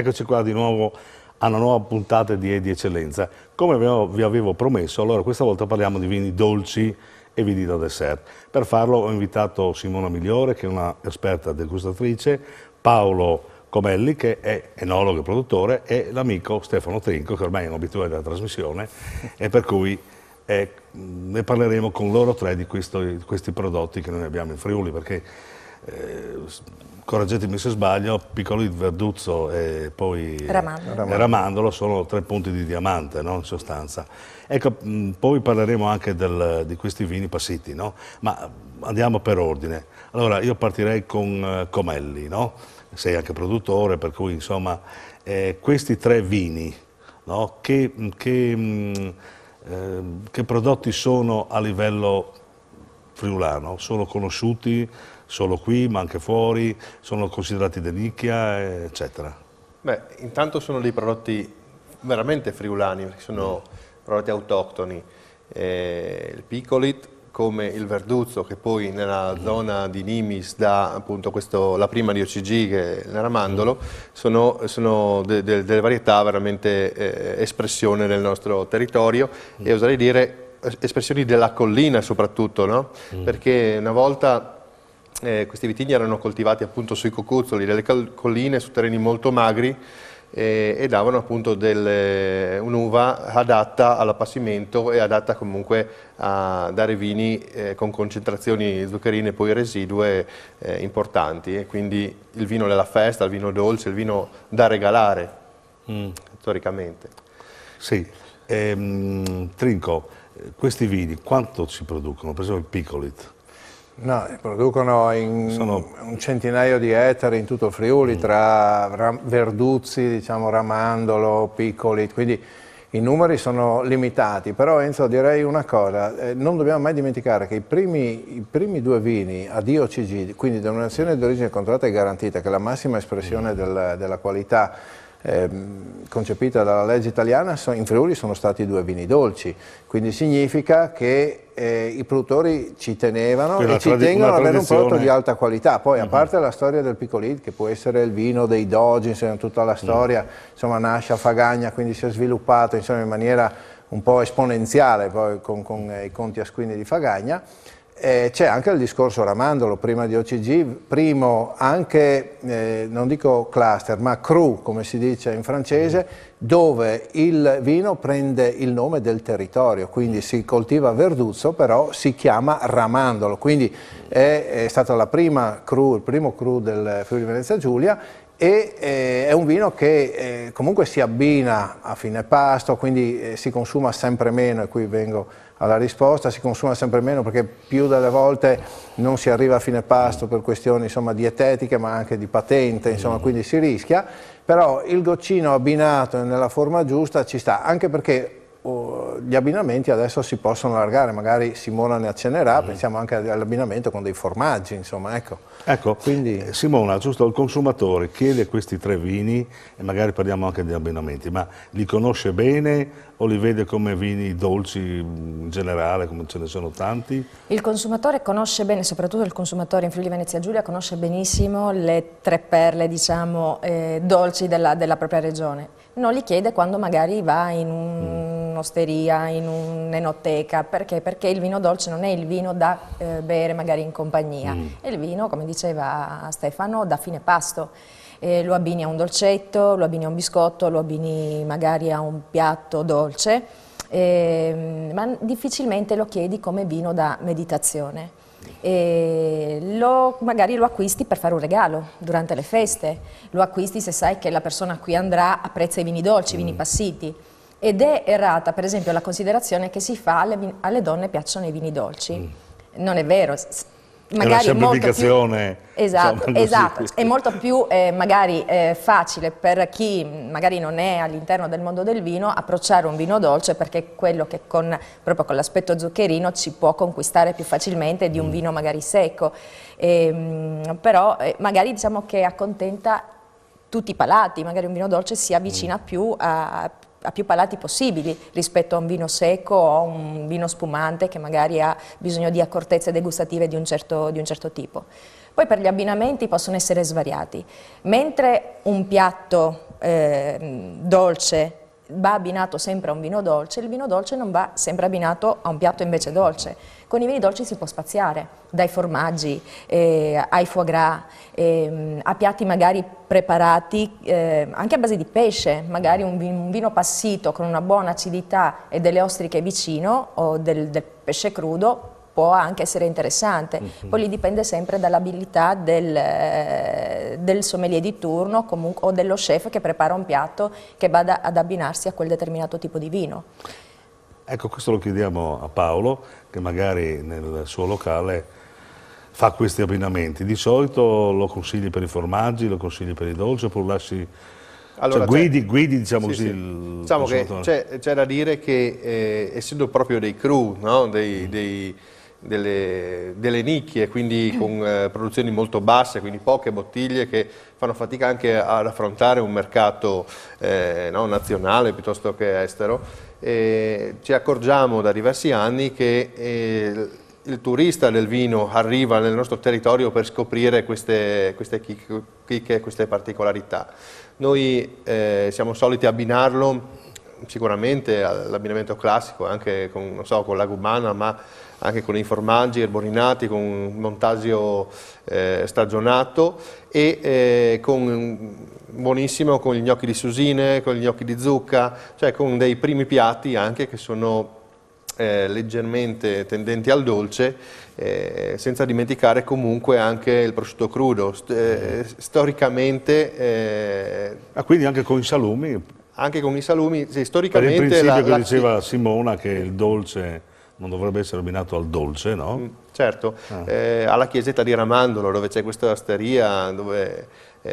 Eccoci qua di nuovo a una nuova puntata di E Eccellenza. Come vi avevo promesso, allora questa volta parliamo di vini dolci e vini da dessert. Per farlo ho invitato Simona Migliore, che è una esperta degustatrice, Paolo Comelli, che è enologo e produttore, e l'amico Stefano Trinco, che ormai è un abituale della trasmissione, e per cui eh, ne parleremo con loro tre di, questo, di, questi prodotti che noi abbiamo in Friuli, perché eh, correggetemi se sbaglio, Piccolit, Verduzzo e poi Ramandolo. Ramandolo. Ramandolo sono tre punti di diamante no? in sostanza. Ecco, mm, poi parleremo anche del, di questi vini passiti, no? ma andiamo per ordine. Allora io partirei con eh, Comelli, no? sei anche produttore, per cui insomma eh, questi tre vini che, mm, che, mh, mm, eh, che prodotti sono a livello friulano, sono conosciuti solo qui ma anche fuori, sono considerati di nicchia, eccetera. Beh, intanto sono dei prodotti veramente friulani, perché sono prodotti autoctoni. Eh, il piccolit come il verduzzo che poi nella zona di Nimis dà appunto questo, la prima di OCG che è l'aramandolo mm. sono, sono de, de, delle varietà veramente eh, espressione del nostro territorio e oserei dire espressioni della collina soprattutto no? Mm. perché una volta eh, questi vitigni erano coltivati appunto sui cocuzzoli delle colline, su terreni molto magri eh, e davano appunto eh, un'uva adatta all'appassimento e adatta comunque a dare vini eh, con concentrazioni zuccherine e poi residue eh, importanti e quindi il vino della festa, il vino dolce, il vino da regalare mm. storicamente. Sì, ehm, Trinco, eh, questi vini quanto si producono? Per esempio il Picolit? No, producono in Sono... un centinaio di ettari in tutto Friuli, mm. tra Verduzzi, diciamo, Ramandolo, Piccoli, quindi i numeri sono limitati, però Enzo direi una cosa, eh, non dobbiamo mai dimenticare che i primi, i primi due vini ad IOCG, quindi denominazione di origine controllata e garantita, che è la massima espressione mm. del, della qualità Ehm, concepita dalla legge italiana, in Friuli sono stati due vini dolci, quindi significa che eh, i produttori ci tenevano e ci tengono ad avere un prodotto di alta qualità. Poi uh -huh. a mhm. parte la storia del piccolid, che può essere il vino dei Doge insomma, tutta la mm. storia, uh -huh. insomma nasce a Fagagna, quindi si è sviluppato insomma, in maniera un po' esponenziale poi, con, con eh, i conti asquini di Fagagna, eh, c'è anche il discorso Ramandolo, prima di OCG, primo anche, eh, non dico cluster, ma crew, come si dice in francese, dove il vino prende il nome del territorio, quindi si coltiva Verduzzo, però si chiama Ramandolo, quindi è, è stata la prima crew, il primo crew del Friuli Venezia Giulia e eh, è un vino che eh, comunque si abbina a fine pasto, quindi eh, si consuma sempre meno, e qui vengo alla risposta, si consuma sempre meno perché più delle volte non si arriva a fine pasto per questioni insomma, dietetiche ma anche di patente, insomma, mm. quindi si rischia, però il goccino abbinato nella forma giusta ci sta, anche perché oh, gli abbinamenti adesso si possono allargare, magari Simona ne accennerà, mm. pensiamo anche all'abbinamento con dei formaggi, insomma, ecco. Ecco, Quindi... Eh, Simona, giusto, il consumatore chiede questi tre vini, e magari parliamo anche di abbinamenti, ma li conosce bene o li vede come vini dolci in generale, come ce ne sono tanti? Il consumatore conosce bene, soprattutto il consumatore in Friuli Venezia Giulia, conosce benissimo le tre perle, diciamo, eh, dolci della, della propria regione non li chiede quando magari va in un'osteria, mm. in un'enoteca, perché? perché? il vino dolce non è il vino da eh, bere magari in compagnia, mm. è il vino, come diceva Stefano, da fine pasto. Eh, lo abbini a un dolcetto, lo abbini a un biscotto, lo abbini magari a un piatto dolce, eh, ma difficilmente lo chiedi come vino da meditazione lo, magari lo acquisti per fare un regalo durante le feste, lo acquisti se sai che la persona qui andrà apprezza i vini dolci, i mm. vini passiti. Ed è errata, per esempio, la considerazione che si fa alle, alle donne piacciono i vini dolci. Mm. Non è vero, magari è una semplificazione. Più, esatto, diciamo esatto. è molto più eh, magari eh, facile per chi magari non è all'interno del mondo del vino approcciare un vino dolce perché è quello che con, proprio con l'aspetto zuccherino ci può conquistare più facilmente di un mm. vino magari secco, e, ehm, però eh, magari diciamo che accontenta tutti i palati, magari un vino dolce si avvicina mm. più a a più palati possibili rispetto a un vino secco o un vino spumante che magari ha bisogno di accortezze degustative di un certo, di un certo tipo. Poi per gli abbinamenti possono essere svariati. Mentre un piatto eh, dolce va abbinato sempre a un vino dolce, il vino dolce non va sempre abbinato a un piatto invece dolce con i vini dolci si può spaziare, dai formaggi eh, ai foie gras, eh, a piatti magari preparati eh, anche a base di pesce, magari un vino, un vino, passito con una buona acidità e delle ostriche vicino o del, del pesce crudo può anche essere interessante. Mm -hmm. Poi lì dipende sempre dall'abilità del, eh, del, sommelier di turno comunque, o dello chef che prepara un piatto che vada ad abbinarsi a quel determinato tipo di vino. Ecco, questo lo chiediamo a Paolo, che magari nel suo locale fa questi abbinamenti. Di solito lo consigli per i formaggi, lo consigli per i dolci, oppure lasci... Cioè, allora, cioè, guidi, guidi, diciamo sì, così... Sì. Il diciamo che c'è, da dire che eh, essendo proprio dei crew, no? dei, mm. dei delle, delle, nicchie, quindi con eh, produzioni molto basse, quindi poche bottiglie che fanno fatica anche ad affrontare un mercato eh, no, nazionale piuttosto che estero eh, ci accorgiamo da diversi anni che eh, il turista del vino arriva nel nostro territorio per scoprire queste, queste chicche, queste particolarità. Noi eh, siamo soliti abbinarlo sicuramente all'abbinamento classico, anche con, so, con la gumana, ma anche con i formaggi erborinati, con un montaggio eh, stagionato e eh, con, mm, buonissimo con gli gnocchi di susine, con gli gnocchi di zucca, cioè con dei primi piatti anche che sono eh, leggermente tendenti al dolce, eh, senza dimenticare comunque anche il prosciutto crudo. St eh, storicamente... Eh, ah, quindi anche con i salumi anche con i salumi, sì, storicamente... Per il principio la, che diceva Simona che il dolce non dovrebbe essere abbinato al dolce, no? Mm, certo, ah. eh, alla chiesetta di Ramandolo dove c'è questa osteria dove eh,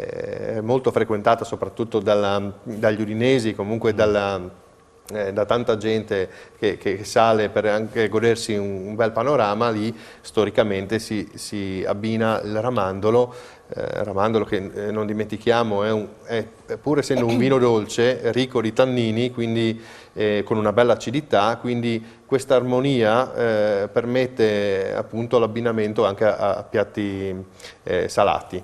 è molto frequentata soprattutto dalla, dagli udinesi, comunque mm. dalla... Eh, da tanta gente che, che, sale per anche godersi un, un bel panorama, lì storicamente si, si abbina il ramandolo eh, Ramandolo che eh, non dimentichiamo è, un, è, pur essendo un vino dolce ricco di tannini quindi eh, con una bella acidità quindi questa armonia eh, permette appunto l'abbinamento anche a, a piatti eh, salati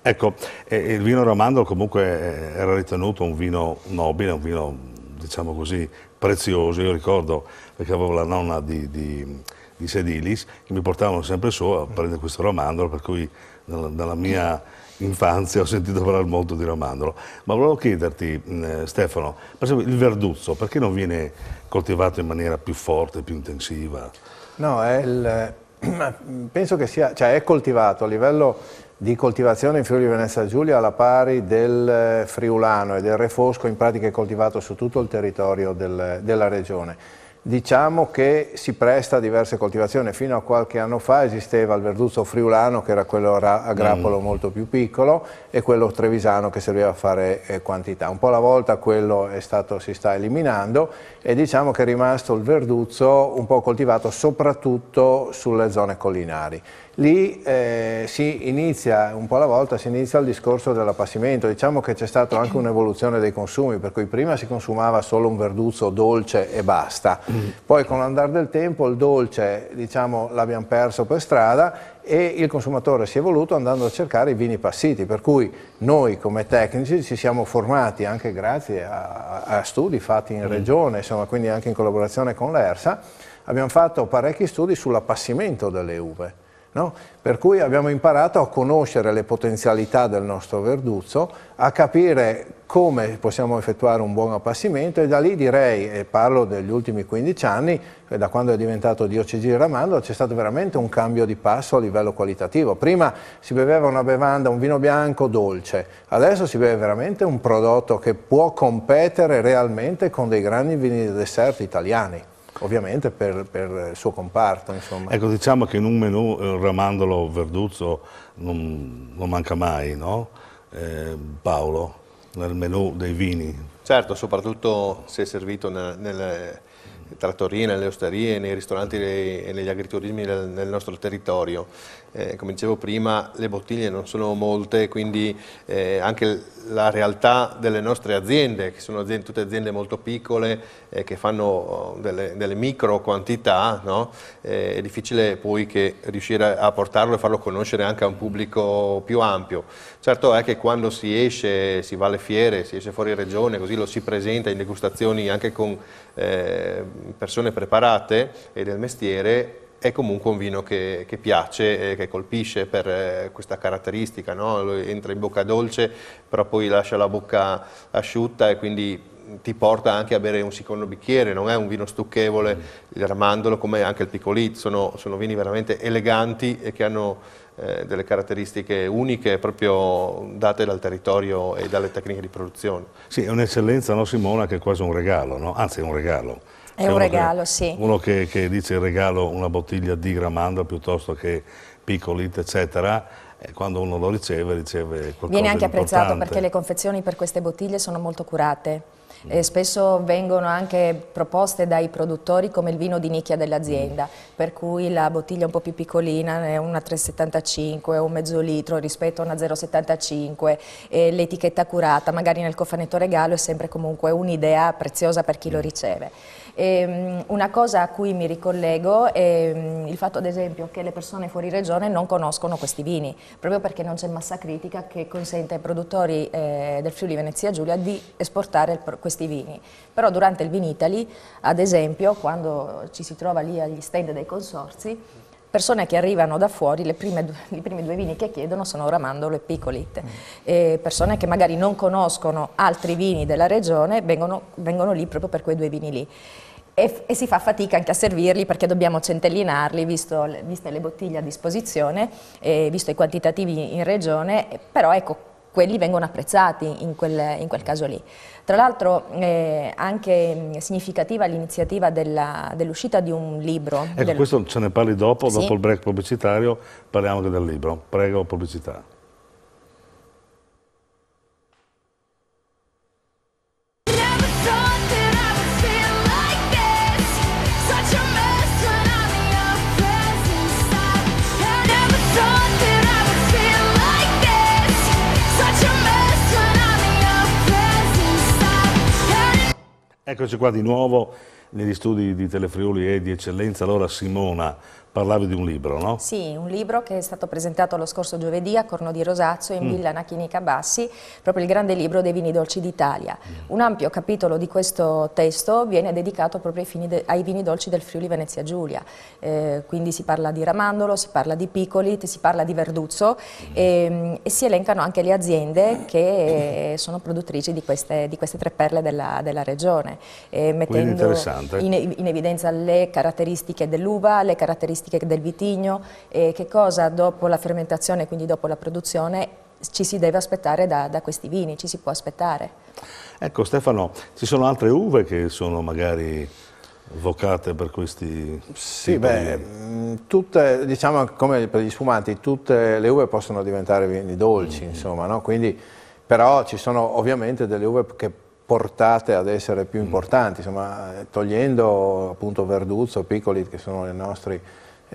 Ecco, il vino Ramandolo comunque eh, era ritenuto un vino nobile, un vino diciamo così prezioso, io ricordo perché avevo la nonna di, di, di Sedilis che mi portavano sempre su a prendere questo Ramandolo per cui dalla mia infanzia ho sentito parlare molto di Romandolo, ma volevo chiederti eh, Stefano, per esempio il verduzzo perché non viene coltivato in maniera più forte, più intensiva? No, il, penso che sia, cioè è coltivato a livello di coltivazione in Friuli Venezia Giulia alla pari del eh, friulano e del refosco in pratica è coltivato su tutto il territorio del, della regione diciamo che si presta a diverse coltivazioni. Fino a qualche anno fa esisteva il verduzzo friulano, che era quello a grappolo mm. molto più piccolo, e quello trevisano che serviva a fare eh, quantità. Un po' alla volta quello stato, si sta eliminando e diciamo che è rimasto il verduzzo un po' coltivato soprattutto sulle zone collinari lì eh, si inizia un po' alla volta, si inizia il discorso dell'appassimento, diciamo che c'è stata anche un'evoluzione dei consumi, per cui prima si consumava solo un verduzzo dolce e basta, mm. poi con l'andare del tempo il dolce diciamo, l'abbiamo perso per strada e il consumatore si è evoluto andando a cercare i vini passiti, per cui noi come tecnici ci siamo formati anche grazie a, a studi fatti in mm. regione, insomma, quindi anche in collaborazione con l'ERSA, abbiamo fatto parecchi studi sull'appassimento delle uve No? Per cui abbiamo imparato a conoscere le potenzialità del nostro verduzzo, a capire come possiamo effettuare un buon appassimento e da lì direi, e parlo degli ultimi 15 anni, eh, da quando è diventato DOCG di Ramando, c'è stato veramente un cambio di passo a livello qualitativo. Prima si beveva una bevanda, un vino bianco dolce, adesso si beve veramente un prodotto che può competere realmente con dei grandi vini di dessert italiani ovviamente per, per, il suo comparto. Insomma. Ecco, diciamo che in un menù eh, un ramandolo verduzzo non, non manca mai, no? Eh, Paolo, nel menù dei vini. Certo, soprattutto se è servito nel, nel trattorie, nelle osterie, nei ristoranti e negli agriturismi del, del nostro territorio. Eh, come dicevo prima le bottiglie non sono molte, quindi eh, anche la realtà delle nostre aziende, che sono aziende, tutte aziende molto piccole, eh, che fanno oh, delle, delle micro quantità, no? Eh, è difficile poi che riuscire a portarlo e farlo conoscere anche a un pubblico più ampio. Certo è che quando si esce, si va alle fiere, si esce fuori regione, così lo si presenta in degustazioni anche con eh, persone preparate e del mestiere è comunque un vino che, che piace, e che colpisce per eh, questa caratteristica, no? entra in bocca dolce però poi lascia la bocca asciutta e quindi ti porta anche a bere un secondo bicchiere, non è un vino stucchevole, il ramandolo come anche il picolizzo, sono, sono, vini veramente eleganti e che hanno eh, delle caratteristiche uniche proprio date dal territorio e dalle tecniche di produzione. Sì, è un'eccellenza, no Simona, che è quasi un regalo, no? anzi è un regalo. È un regalo, che, sì. Uno che, che dice il regalo una bottiglia di gramanda piuttosto che piccolite, eccetera, quando uno lo riceve, riceve qualcosa di Viene anche apprezzato perché le confezioni per queste bottiglie sono molto curate. Eh, spesso vengono anche proposte dai produttori come il vino di nicchia dell'azienda, mm. per cui la bottiglia un po' più piccolina è eh, una 3,75, un mezzo litro rispetto a una 0,75, eh, l'etichetta curata magari nel cofanetto regalo è sempre comunque un'idea preziosa per chi lo mm. riceve. E, ehm, una cosa a cui mi ricollego è mm, il fatto ad esempio che le persone fuori regione non conoscono questi vini, proprio perché non c'è massa critica che consente ai produttori eh, del Friuli Venezia Giulia di esportare questi vini. Però durante il Vinitali, ad esempio, quando ci si trova lì agli stand dei consorzi, persone che arrivano da fuori, le prime, i primi due vini che chiedono sono Ramandolo e Picolit. Mm. E persone che magari non conoscono altri vini della regione vengono, vengono lì proprio per quei due vini lì e, e, si fa fatica anche a servirli perché dobbiamo centellinarli, visto, viste le bottiglie a disposizione, eh, visto i quantitativi in regione, però ecco, quelli vengono apprezzati in quel, in quel caso lì. Tra l'altro eh, anche significativa l'iniziativa dell'uscita dell di un libro. Ecco, del... questo ce ne parli dopo, sì. dopo il break pubblicitario, parliamo anche del libro. Prego pubblicità. Eccoci qua di nuovo negli studi di Telefriuli e di Eccellenza. Allora Simona parlavi di un libro, no? Sì, un libro che è stato presentato lo scorso giovedì a Corno di Rosazzo in mm. Villa Nachinica Bassi, proprio il grande libro dei vini dolci d'Italia. Mm. Un ampio capitolo di questo testo viene dedicato proprio ai, ai vini dolci del Friuli Venezia Giulia, eh, quindi si parla di Ramandolo, si parla di Piccoli, si parla di Verduzzo mm. e, ehm, e, si elencano anche le aziende che eh, sono produttrici di queste, di queste tre perle della, della regione, eh, mettendo in, in evidenza le caratteristiche dell'uva, le caratteristiche caratteristiche del vitigno e che cosa dopo la fermentazione, quindi dopo la produzione, ci si deve aspettare da, da questi vini, ci si può aspettare. Ecco Stefano, ci sono altre uve che sono magari vocate per questi sì beh mm, tutte diciamo come per gli sfumanti, tutte le uve possono diventare vini dolci mm. insomma no? quindi però ci sono ovviamente delle uve che portate ad essere più mm. importanti insomma togliendo appunto verduzzo piccoli che sono i nostri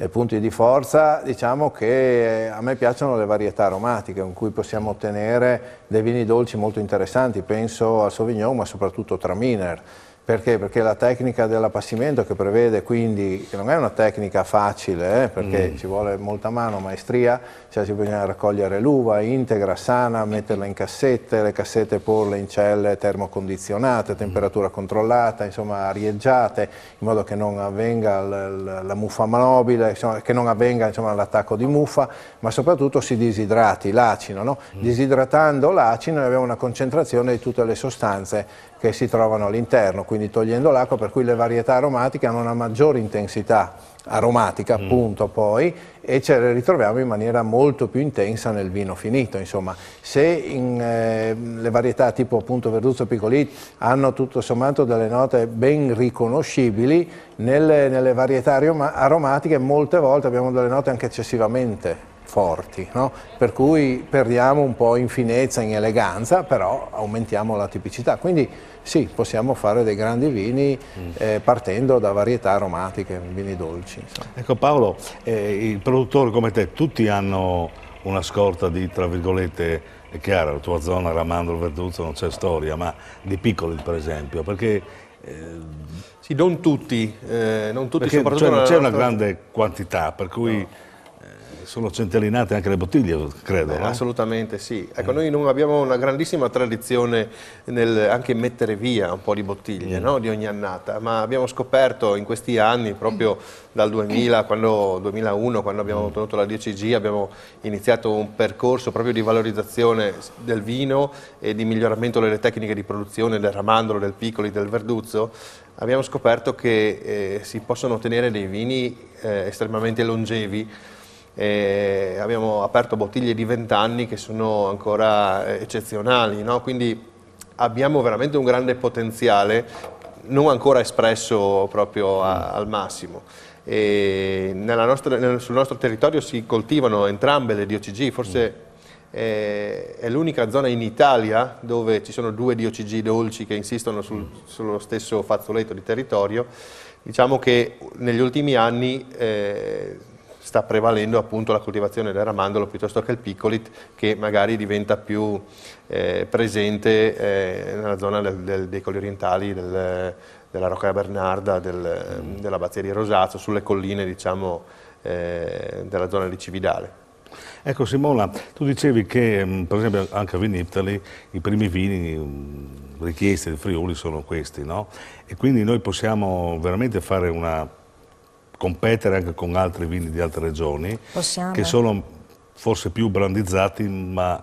punti di forza, diciamo che eh, a me piacciono le varietà aromatiche con cui possiamo ottenere dei vini dolci molto interessanti, penso al Sauvignon ma soprattutto Traminer. Perché? Perché la tecnica dell'appassimento che prevede quindi, che non è una tecnica facile, eh, perché mm. ci vuole molta mano, maestria, cioè ci bisogna raccogliere l'uva integra, sana, metterla in cassette, le cassette porle in celle termocondizionate, temperatura mm. controllata, insomma arieggiate, in modo che non avvenga la, la muffa mobile, insomma, che non avvenga l'attacco di muffa, ma soprattutto si disidrati, l'acino. No? Mm. Disidratando l'acino abbiamo una concentrazione di tutte le sostanze che si trovano all'interno, quindi togliendo l'acqua, per cui le varietà aromatiche hanno una maggiore intensità aromatica appunto mm. poi e ce le ritroviamo in maniera molto più intensa nel vino finito insomma se in, eh, le varietà tipo appunto Verduzzo Piccolit hanno tutto sommato delle note ben riconoscibili nelle, nelle varietà aromatiche molte volte abbiamo delle note anche eccessivamente forti, no? per cui perdiamo un po' in finezza, in eleganza, però aumentiamo la tipicità. Quindi sì, possiamo fare dei grandi vini mm. eh, partendo da varietà aromatiche, vini dolci. Insomma. Ecco Paolo, eh, i produttori come te tutti hanno una scorta di, tra virgolette, è chiaro, la tua zona, Ramandro, Verduzzo, non c'è storia, ma di piccoli per esempio, perché... Eh, sì, non tutti, eh, non tutti perché, soprattutto... Cioè, non c'è una grande quantità, per cui... No sono centellinate anche le bottiglie, credo. Beh, no? Assolutamente sì. Ecco, mm. noi non abbiamo una grandissima tradizione nel anche mettere via un po' di bottiglie mm. no? di ogni annata, ma abbiamo scoperto in questi anni, proprio dal 2000, quando, 2001, quando abbiamo mm. ottenuto la 10G, abbiamo iniziato un percorso proprio di valorizzazione del vino e di miglioramento delle tecniche di produzione del ramandolo, del piccoli, del verduzzo, abbiamo scoperto che eh, si possono ottenere dei vini eh, estremamente longevi eh, abbiamo aperto bottiglie di 20 anni che sono ancora eh, eccezionali, no? quindi abbiamo veramente un grande potenziale non ancora espresso proprio a, al massimo. Nostra, nel, sul nostro territorio si coltivano entrambe le DOCG, forse eh, è l'unica zona in Italia dove ci sono due DOCG dolci che insistono sul, mm. sullo stesso fazzoletto di territorio. Diciamo che negli ultimi anni eh, sta prevalendo appunto la coltivazione del ramandolo piuttosto che il piccolit che magari diventa più eh, presente eh, nella zona del, del, dei colli orientali, del, della Rocca Bernarda, mm. dell'Abbazia di Rosazzo, sulle colline diciamo, eh, della zona di Cividale. Ecco Simona, tu dicevi che mm, per esempio anche a Viniptali i primi vini mm, richiesti del Friuli sono questi, no? E quindi noi possiamo veramente fare una competere anche con altri vini di altre regioni Possiamo. che sono forse più brandizzati ma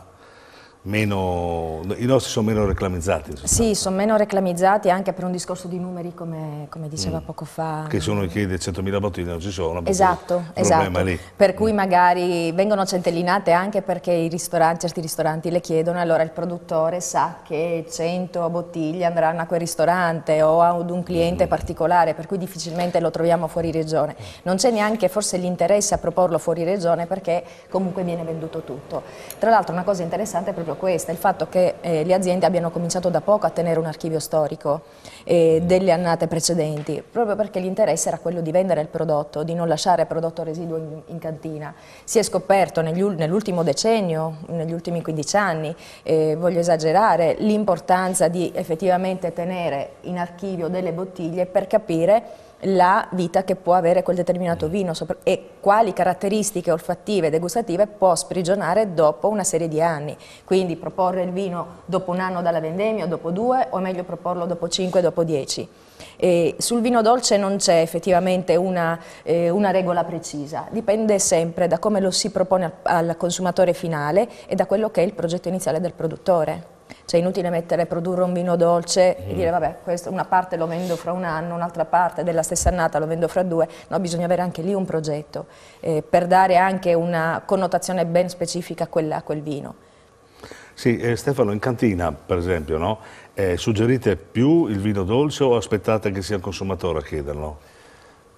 meno, i nostri sono meno reclamizzati. Sì, sono meno reclamizzati anche per un discorso di numeri come, come diceva mm. poco fa. Che sono che 100.000 bottiglie non ci sono. Esatto, esatto. Lì. Per cui mm. magari vengono centellinate anche perché i ristoranti, certi ristoranti le chiedono, allora il produttore sa che 100 bottiglie andranno a quel ristorante o ad un cliente mm. particolare, per cui difficilmente lo troviamo fuori regione. Non c'è neanche forse l'interesse a proporlo fuori regione perché comunque viene venduto tutto. Tra l'altro una cosa interessante è proprio proprio questa, il fatto che eh, le aziende abbiano cominciato da poco a tenere un archivio storico eh, mm. delle annate precedenti, proprio perché l'interesse era quello di vendere il prodotto, di non lasciare prodotto residuo in, in cantina. Si è scoperto nell'ultimo decennio, negli ultimi 15 anni, eh, voglio esagerare, l'importanza di effettivamente tenere in archivio delle bottiglie per capire la vita che può avere quel determinato mm. vino e quali caratteristiche olfattive e degustative può sprigionare dopo una serie di anni. Quindi proporre il vino dopo un anno dalla vendemmia dopo due o meglio proporlo dopo cinque, dopo dieci. E sul vino dolce non c'è effettivamente una, eh, una, regola precisa, dipende sempre da come lo si propone al, al consumatore finale e da quello che è il progetto iniziale del produttore. Cioè è inutile mettere, produrre un vino dolce mm. e dire vabbè, questo, una parte lo vendo fra un anno, un'altra parte della stessa annata lo vendo fra due. No, bisogna avere anche lì un progetto eh, per dare anche una connotazione ben specifica a, quella, a quel vino. Sì, eh, Stefano, in cantina per esempio, no? eh, suggerite più il vino dolce o aspettate che sia il consumatore a chiederlo?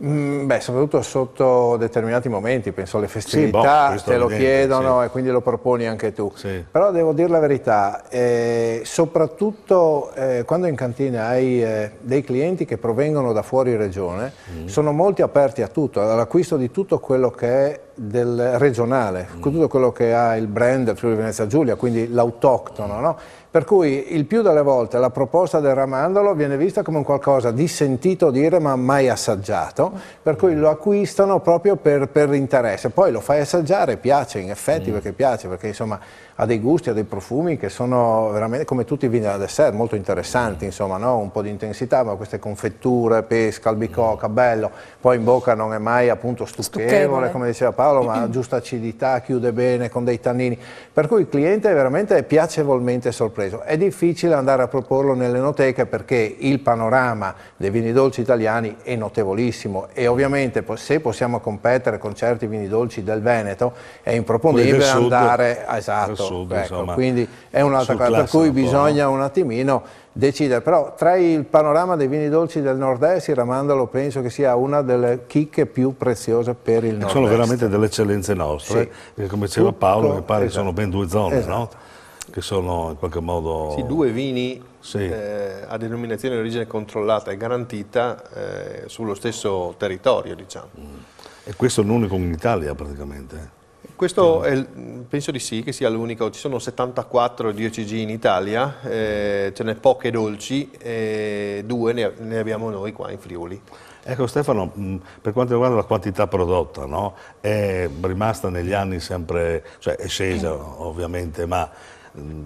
Mm, beh, soprattutto sotto determinati momenti, penso alle festività, sì, boh, te lo chiedono sì. e quindi lo proponi anche tu. Sì. Però devo dire la verità, eh, soprattutto eh, quando in cantina hai eh, dei clienti che provengono da fuori regione, mm. sono molti aperti a tutto, all'acquisto di tutto quello che è del regionale, mm. tutto quello che ha il brand del Friuli Venezia Giulia, quindi l'autoctono, no? Per cui il più delle volte la proposta del ramandolo viene vista come un qualcosa di sentito dire ma mai assaggiato, per cui lo acquistano proprio per, per interesse. Poi lo fai assaggiare, piace in effetti mm. perché piace, perché insomma ha dei gusti, ha dei profumi che sono veramente come tutti i vini da dessert, molto interessanti, insomma, no? un po' di intensità, ma queste confetture, pesca, albicocca, mm. bello, poi in bocca non è mai appunto stucchevole, stucchevole. come diceva Paolo, ma giusta acidità, chiude bene con dei tannini, per cui il cliente è veramente piacevolmente sorpreso preso. È difficile andare a proporlo nelle noteche perché il panorama dei vini dolci italiani è notevolissimo e ovviamente se possiamo competere con certi vini dolci del Veneto è improponibile andare sud, esatto, sud, ecco, insomma, quindi è un'altra cosa per cui bisogna un attimino decidere, però tra il panorama dei vini dolci del nord-est il ramandolo penso che sia una delle chicche più preziose per il nord-est. Sono veramente delle eccellenze nostre, sì. come diceva Paolo, mi pare esatto. che sono ben due zone, esatto. no? che sono in qualche modo... Sì, due vini sì. Eh, a denominazione di origine controllata e garantita eh, sullo stesso territorio, diciamo. Mm. E questo è l'unico in Italia praticamente? Questo è, penso di sì, che sia l'unico. Ci sono 74 DOCG in Italia, eh, ce n'è poche dolci, e due ne, ne, abbiamo noi qua in Friuli. Ecco Stefano, mm, per quanto riguarda la quantità prodotta, no? è rimasta negli anni sempre, cioè è scesa ovviamente, ma Mm,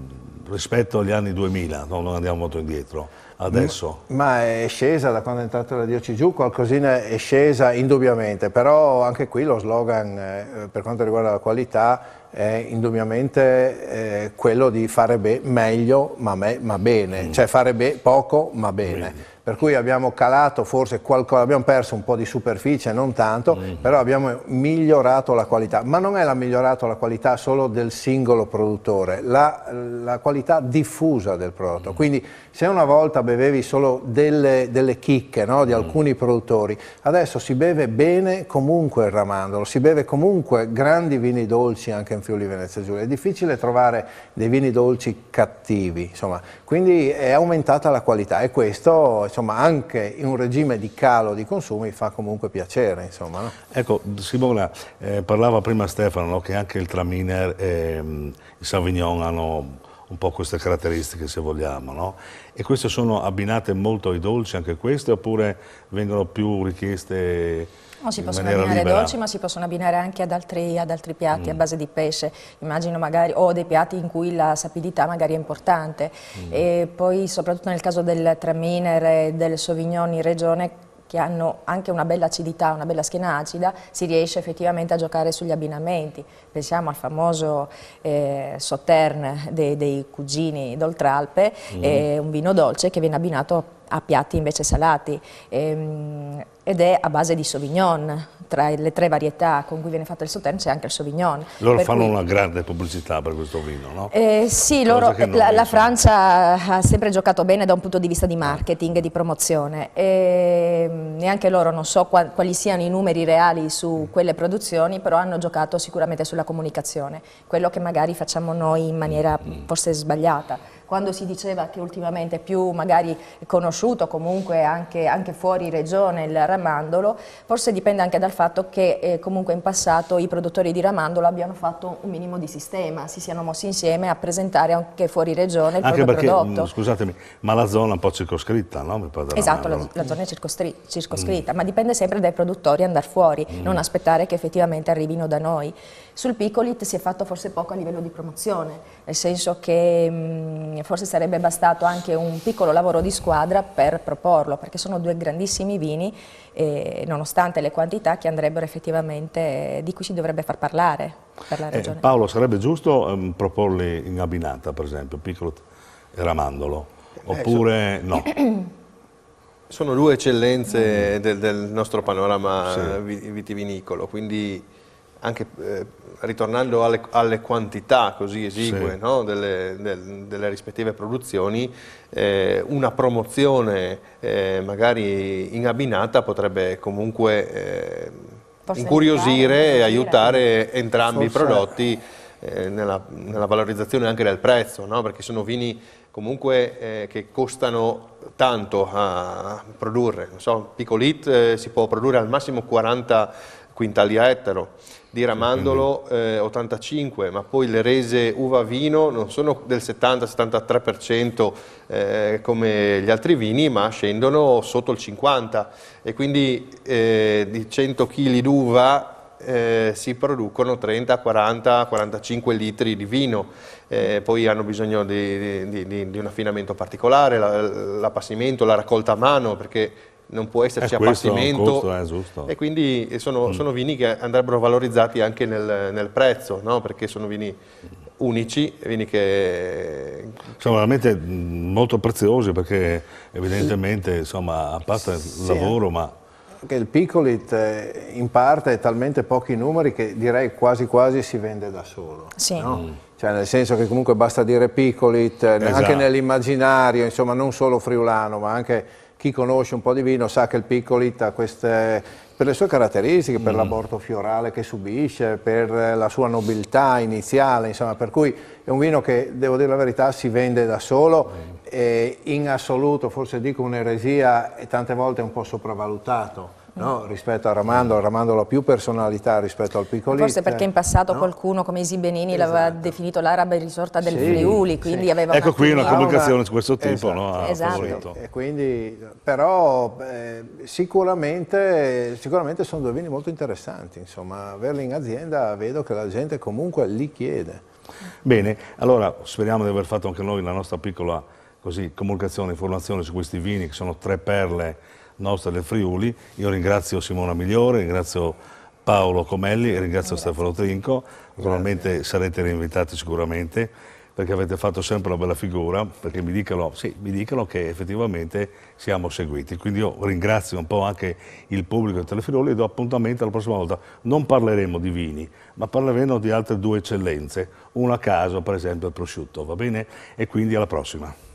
rispetto agli anni 2000, no, non andiamo molto indietro adesso. Ma è scesa da quando è entrata la 10 giù, qualcosina è scesa indubbiamente, però anche qui lo slogan eh, per quanto riguarda la qualità è indubbiamente eh, quello di fare meglio ma, me ma bene, mm. cioè fare be poco ma bene. bene per cui abbiamo calato forse qualcosa, abbiamo perso un po' di superficie, non tanto, mm. però abbiamo migliorato la qualità, ma non è la migliorata la qualità solo del singolo produttore, la, la qualità diffusa del prodotto. Mm. Quindi se una volta bevevi solo delle, delle chicche no, di mm. alcuni produttori, adesso si beve bene comunque il ramandolo, si beve comunque grandi vini dolci anche in Friuli Venezia Giulia, è difficile trovare dei vini dolci cattivi, insomma, quindi è aumentata la qualità e questo insomma, anche in un regime di calo di consumi fa comunque piacere. Insomma, no? Ecco, Simona, eh, parlava prima Stefano no, che anche il Traminer e mm, il Savignon hanno un po' queste caratteristiche se vogliamo, no? E queste sono abbinate molto ai dolci anche queste oppure vengono più richieste No, si possono abbinare libera. dolci, ma si possono abbinare anche ad altri, ad altri piatti mm. a base di pesce, immagino magari, o dei piatti in cui la sapidità magari è importante. Mm. E poi soprattutto nel caso del Traminer e del Sauvignon in regione, che hanno anche una bella acidità, una bella schiena acida, si riesce effettivamente a giocare sugli abbinamenti. Pensiamo al famoso eh, Sauternes dei, dei cugini d'Oltralpe, mm. eh, un vino dolce che viene abbinato a piatti invece salati ehm, ed è a base di Sauvignon, tra le tre varietà con cui viene fatto il Sauternes c'è anche il Sauvignon. Loro fanno cui... una grande pubblicità per questo vino, no? Eh, sì, loro, la, la Francia ha sempre giocato bene da un punto di vista di marketing e di promozione e ehm, neanche loro, non so quali siano i numeri reali su quelle produzioni, però hanno giocato sicuramente sulla comunicazione, quello che magari facciamo noi in maniera mm, mm. forse sbagliata quando si diceva che ultimamente è più magari conosciuto comunque anche, anche fuori regione il ramandolo, forse dipende anche dal fatto che eh, comunque in passato i produttori di ramandolo abbiano fatto un minimo di sistema, si siano mossi insieme a presentare anche fuori regione il anche perché, prodotto. Mh, mm, scusatemi, ma la zona è un po' circoscritta, no? Esatto, la, la, zona è circoscritta, mm. ma dipende sempre dai produttori andare fuori, mm. non aspettare che effettivamente arrivino da noi. Sul Piccolit si è fatto forse poco a livello di promozione, nel senso che mh, mm, forse sarebbe bastato anche un piccolo lavoro di squadra per proporlo, perché sono due grandissimi vini, eh, nonostante le quantità che andrebbero effettivamente, eh, di cui si dovrebbe far parlare per la eh, regione. Paolo, sarebbe giusto ehm, proporli in abbinata, per esempio, piccolo e ramandolo, eh, oppure so. no? Sono due eccellenze mm. del, del nostro panorama sì. vitivinicolo, quindi anche eh, ritornando alle, alle, quantità così esigue sì. no? delle, del, delle, rispettive produzioni, eh, una promozione eh, magari abbinata potrebbe comunque eh, incuriosire e aiutare entrambi Forse. i prodotti eh, nella, nella, valorizzazione anche del prezzo, no? perché sono vini comunque eh, che costano tanto a produrre. Non so, Picolit eh, si può produrre al massimo 40 quintali a ettaro, di ramandolo eh, 85, ma poi le rese uva-vino non sono del 70-73% eh, come gli altri vini, ma scendono sotto il 50% e quindi eh, di 100 kg d'uva eh, si producono 30, 40, 45 litri di vino, eh, poi hanno bisogno di, di, di, di, un affinamento particolare, l'appassimento, la, la raccolta a mano, perché non può esserci eh, appassimento costo, eh, e quindi eh, sono, mm. sono, vini che andrebbero valorizzati anche nel, nel prezzo no? perché sono vini unici, vini che... Sono veramente mm, molto preziosi perché evidentemente insomma a parte il sì. lavoro ma... Che il Piccolit eh, in parte è talmente pochi numeri che direi quasi quasi si vende da solo. Sì. No? Mm. Cioè nel senso che comunque basta dire Piccolit, eh, esatto. anche nell'immaginario, insomma non solo friulano ma anche chi conosce un po' di vino sa che il Piccolit ha queste, per le sue caratteristiche, per mm. l'aborto fiorale che subisce, per la sua nobiltà iniziale, insomma, per cui è un vino che, devo dire la verità, si vende da solo mm. e in assoluto, forse dico un'eresia, e tante volte è un po' sopravvalutato no? rispetto a ramandolo, il ramandolo ha più personalità rispetto al piccolino. Forse perché in passato no? qualcuno come Isibenini esatto. l'aveva definito l'araba risorta del sì, Friuli, quindi sì. aveva... Ecco qui una comunicazione di questo tipo, esatto. no? Ah, esatto. Sì, quindi, però eh, sicuramente, sicuramente, sono due vini molto interessanti, insomma, averli in azienda vedo che la gente comunque li chiede. Bene, allora speriamo di aver fatto anche noi la nostra piccola così, comunicazione, informazione su questi vini che sono tre perle nostra del Friuli. Io ringrazio Simona Migliore, ringrazio Paolo Comelli, ringrazio Grazie. Stefano Trinco, naturalmente Grazie. sarete rinvitati sicuramente perché avete fatto sempre una bella figura, perché mi dicono, sì, mi dicono, che effettivamente siamo seguiti. Quindi io ringrazio un po' anche il pubblico di Telefiroli e do appuntamento alla prossima volta. Non parleremo di vini, ma parleremo di altre due eccellenze, una a caso, per esempio il prosciutto, va bene? E quindi alla prossima.